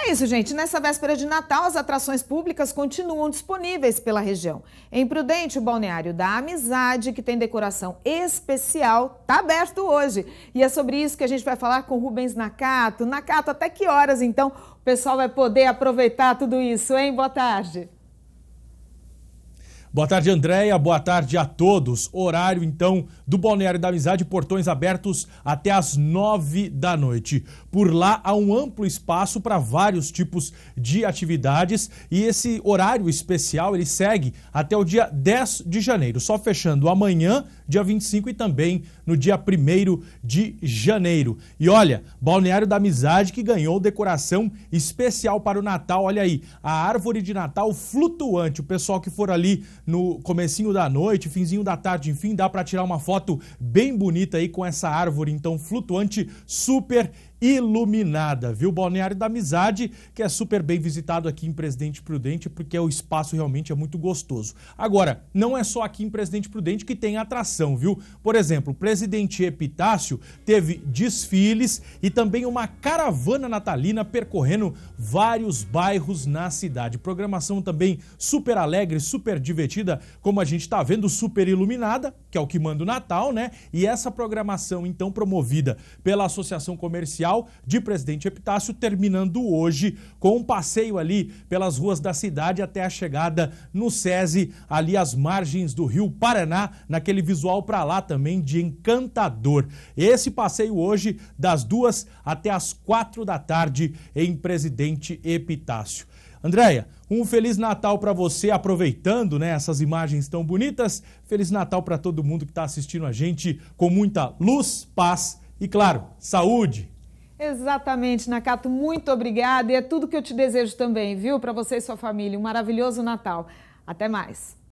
É isso, gente. Nessa véspera de Natal, as atrações públicas continuam disponíveis pela região. Em Prudente, o balneário da Amizade, que tem decoração especial, está aberto hoje. E é sobre isso que a gente vai falar com Rubens Nakato. Nakato, até que horas, então, o pessoal vai poder aproveitar tudo isso, hein? Boa tarde. Boa tarde, Andréia. Boa tarde a todos. Horário, então, do Balneário da Amizade, portões abertos até as nove da noite. Por lá há um amplo espaço para vários tipos de atividades e esse horário especial ele segue até o dia 10 de janeiro, só fechando amanhã, dia 25 e também no dia 1 de janeiro. E olha, Balneário da Amizade que ganhou decoração especial para o Natal. Olha aí, a árvore de Natal flutuante. O pessoal que for ali no comecinho da noite, finzinho da tarde, enfim, dá para tirar uma foto bem bonita aí com essa árvore então flutuante super iluminada, viu? Balneário da Amizade, que é super bem visitado aqui em Presidente Prudente, porque o espaço realmente é muito gostoso. Agora, não é só aqui em Presidente Prudente que tem atração, viu? Por exemplo, Presidente Epitácio teve desfiles e também uma caravana natalina percorrendo vários bairros na cidade. Programação também super alegre, super divertida, como a gente está vendo, super iluminada que é o que manda o Natal, né? E essa programação, então, promovida pela Associação Comercial de Presidente Epitácio, terminando hoje com um passeio ali pelas ruas da cidade até a chegada no SESI, ali às margens do Rio Paraná, naquele visual para lá também de encantador. Esse passeio hoje, das duas até às quatro da tarde, em Presidente Epitácio. Andréia, um Feliz Natal para você, aproveitando né, essas imagens tão bonitas. Feliz Natal para todo mundo que está assistindo a gente com muita luz, paz e, claro, saúde. Exatamente, Nakato, muito obrigada e é tudo que eu te desejo também, viu? Para você e sua família, um maravilhoso Natal. Até mais.